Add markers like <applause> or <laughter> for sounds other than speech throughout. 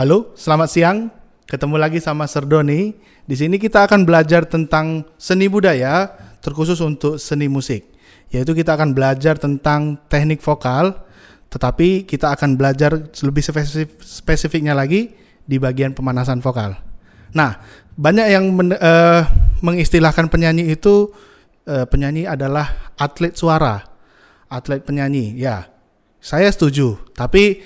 Halo, selamat siang. Ketemu lagi sama Serdoni. Di sini kita akan belajar tentang seni budaya, terkhusus untuk seni musik. Yaitu kita akan belajar tentang teknik vokal, tetapi kita akan belajar lebih spesif spesifiknya lagi di bagian pemanasan vokal. Nah, banyak yang men, uh, mengistilahkan penyanyi itu uh, penyanyi adalah atlet suara, atlet penyanyi. Ya, saya setuju. Tapi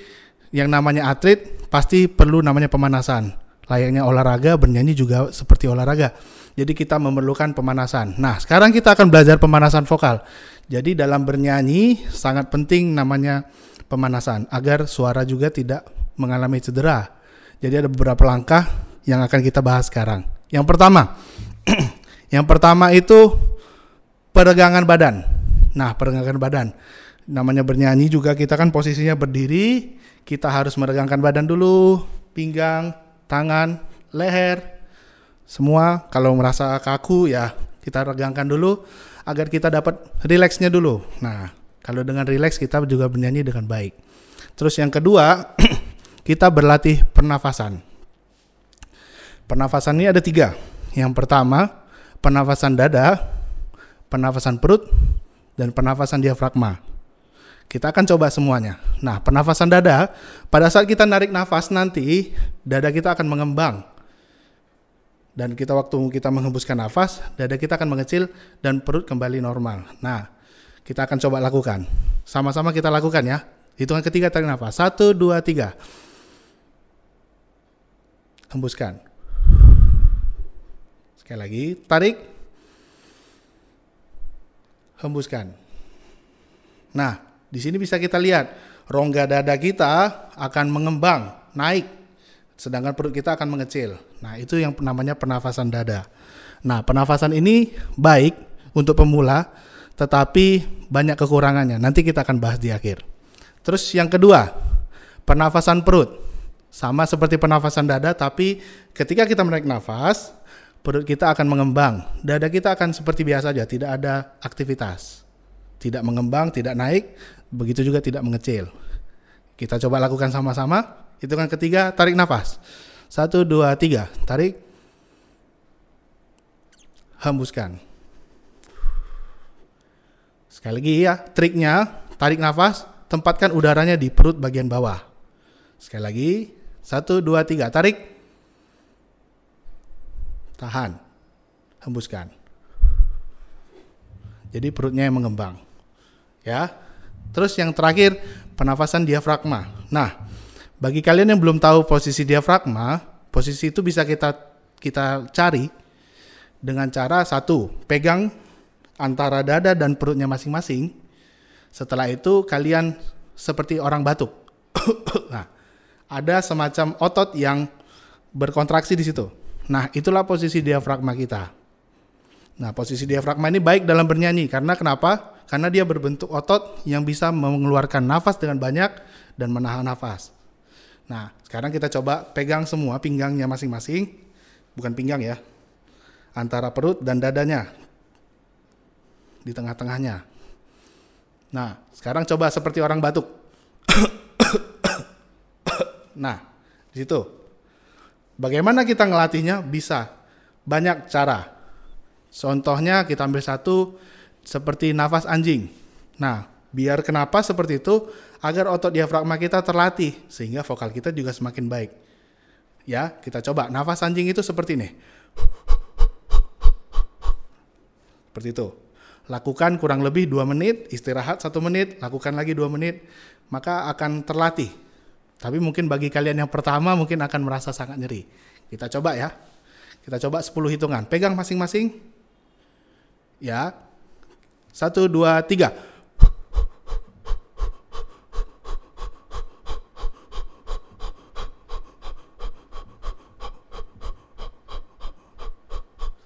yang namanya atlet pasti perlu namanya pemanasan. Layaknya olahraga, bernyanyi juga seperti olahraga. Jadi kita memerlukan pemanasan. Nah, sekarang kita akan belajar pemanasan vokal. Jadi dalam bernyanyi sangat penting namanya pemanasan agar suara juga tidak mengalami cedera. Jadi ada beberapa langkah yang akan kita bahas sekarang. Yang pertama, <clears throat> yang pertama itu peregangan badan. Nah, peregangan badan namanya bernyanyi juga kita kan posisinya berdiri, kita harus meregangkan badan dulu, pinggang, tangan, leher, semua kalau merasa kaku ya kita regangkan dulu agar kita dapat rileksnya dulu. Nah, kalau dengan rileks kita juga bernyanyi dengan baik. Terus yang kedua, <clears throat> kita berlatih pernafasan. Pernafasan ini ada tiga. Yang pertama, pernafasan dada, pernafasan perut, dan pernafasan diafragma. Kita akan coba semuanya. Nah, pernafasan dada, pada saat kita narik nafas nanti, dada kita akan mengembang. Dan kita waktu kita menghembuskan nafas, dada kita akan mengecil dan perut kembali normal. Nah, kita akan coba lakukan. Sama-sama kita lakukan ya. Hitungan ketiga tarik nafas. Satu, dua, tiga. Hembuskan. Sekali lagi, tarik. Hembuskan. Nah, di sini bisa kita lihat rongga dada kita akan mengembang, naik, sedangkan perut kita akan mengecil. Nah, itu yang namanya pernafasan dada. Nah, pernafasan ini baik untuk pemula, tetapi banyak kekurangannya. Nanti kita akan bahas di akhir. Terus yang kedua, pernafasan perut. Sama seperti pernafasan dada, tapi ketika kita menarik nafas, perut kita akan mengembang. Dada kita akan seperti biasa saja tidak ada aktivitas tidak mengembang, tidak naik, begitu juga tidak mengecil. Kita coba lakukan sama-sama. Hitungan ketiga, tarik nafas. Satu, dua, tiga. Tarik. Hembuskan. Sekali lagi ya, triknya tarik nafas, tempatkan udaranya di perut bagian bawah. Sekali lagi, satu, dua, tiga, tarik. Tahan, hembuskan. Jadi perutnya yang mengembang ya. Terus yang terakhir penafasan diafragma. Nah, bagi kalian yang belum tahu posisi diafragma, posisi itu bisa kita kita cari dengan cara satu, pegang antara dada dan perutnya masing-masing. Setelah itu kalian seperti orang batuk. <coughs> nah, ada semacam otot yang berkontraksi di situ. Nah, itulah posisi diafragma kita. Nah, posisi diafragma ini baik dalam bernyanyi karena kenapa? karena dia berbentuk otot yang bisa mengeluarkan nafas dengan banyak dan menahan nafas. Nah, sekarang kita coba pegang semua pinggangnya masing-masing, bukan pinggang ya, antara perut dan dadanya, di tengah-tengahnya. Nah, sekarang coba seperti orang batuk. <coughs> nah, di situ. Bagaimana kita ngelatihnya? Bisa. Banyak cara. Contohnya kita ambil satu, seperti nafas anjing. Nah, biar kenapa seperti itu agar otot diafragma kita terlatih sehingga vokal kita juga semakin baik. Ya, kita coba nafas anjing itu seperti ini. Seperti itu. Lakukan kurang lebih 2 menit, istirahat 1 menit, lakukan lagi 2 menit, maka akan terlatih. Tapi mungkin bagi kalian yang pertama mungkin akan merasa sangat nyeri. Kita coba ya. Kita coba 10 hitungan. Pegang masing-masing. Ya, satu, dua, tiga.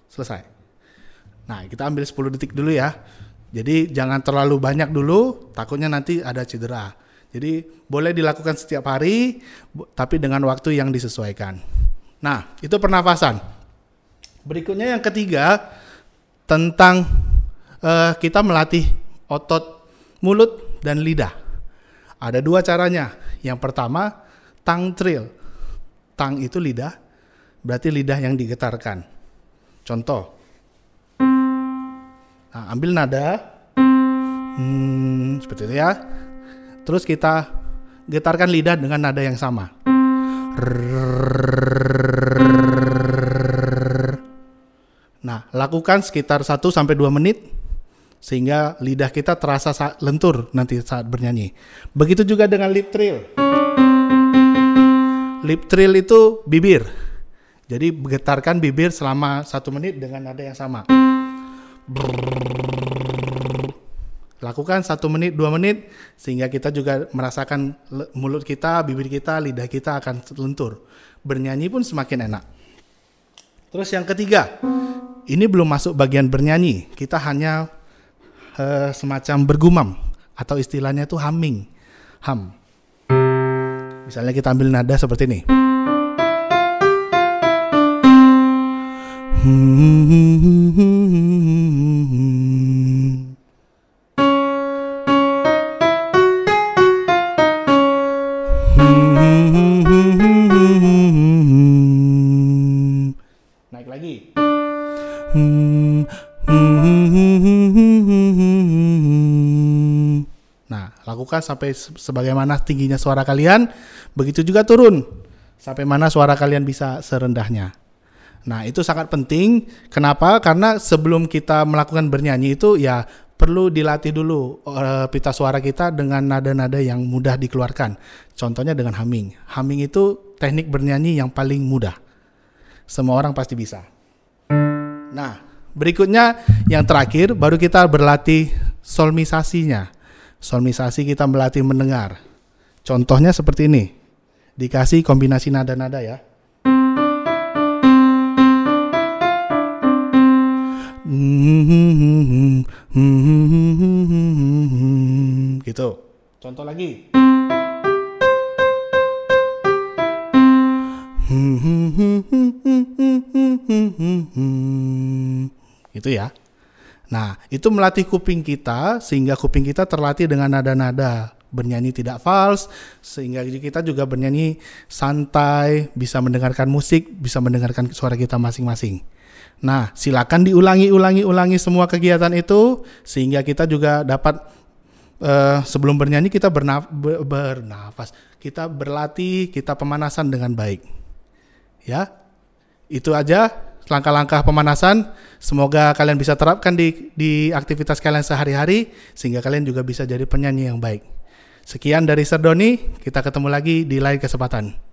Selesai. Nah, kita ambil 10 detik dulu ya. Jadi jangan terlalu banyak dulu, takutnya nanti ada cedera. Jadi boleh dilakukan setiap hari, tapi dengan waktu yang disesuaikan. Nah, itu pernafasan. Berikutnya yang ketiga tentang uh, kita melatih otot mulut dan lidah. Ada dua caranya. Yang pertama, tang trill. Tang itu lidah, berarti lidah yang digetarkan. Contoh. Nah, ambil nada. Hmm, seperti itu ya. Terus kita getarkan lidah dengan nada yang sama. Nah, lakukan sekitar 1 sampai 2 menit sehingga lidah kita terasa lentur nanti saat bernyanyi. Begitu juga dengan lip trill. Lip trill itu bibir. Jadi getarkan bibir selama satu menit dengan nada yang sama. Lakukan satu menit, dua menit, sehingga kita juga merasakan mulut kita, bibir kita, lidah kita akan lentur. Bernyanyi pun semakin enak. Terus yang ketiga, ini belum masuk bagian bernyanyi. Kita hanya Eh, semacam bergumam atau istilahnya itu humming, hum. Misalnya kita ambil nada seperti ini. Naik lagi. Hmm, hmm, hmm, Lakukan sampai sebagaimana tingginya suara kalian, begitu juga turun sampai mana suara kalian bisa serendahnya. Nah, itu sangat penting. Kenapa? Karena sebelum kita melakukan bernyanyi itu ya perlu dilatih dulu uh, pita suara kita dengan nada-nada yang mudah dikeluarkan. Contohnya dengan humming. Humming itu teknik bernyanyi yang paling mudah. Semua orang pasti bisa. Nah, berikutnya yang terakhir baru kita berlatih solmisasinya. Solmisasi kita melatih mendengar. Contohnya seperti ini. Dikasih kombinasi nada-nada ya. Gitu. Contoh lagi. Nah, itu melatih kuping kita sehingga kuping kita terlatih dengan nada-nada, bernyanyi tidak fals, sehingga kita juga bernyanyi santai, bisa mendengarkan musik, bisa mendengarkan suara kita masing-masing. Nah, silakan diulangi, ulangi, ulangi semua kegiatan itu sehingga kita juga dapat uh, sebelum bernyanyi kita bernaf bernafas, kita berlatih, kita pemanasan dengan baik. Ya. Itu aja langkah-langkah pemanasan. Semoga kalian bisa terapkan di, di aktivitas kalian sehari-hari, sehingga kalian juga bisa jadi penyanyi yang baik. Sekian dari Serdoni, kita ketemu lagi di lain kesempatan.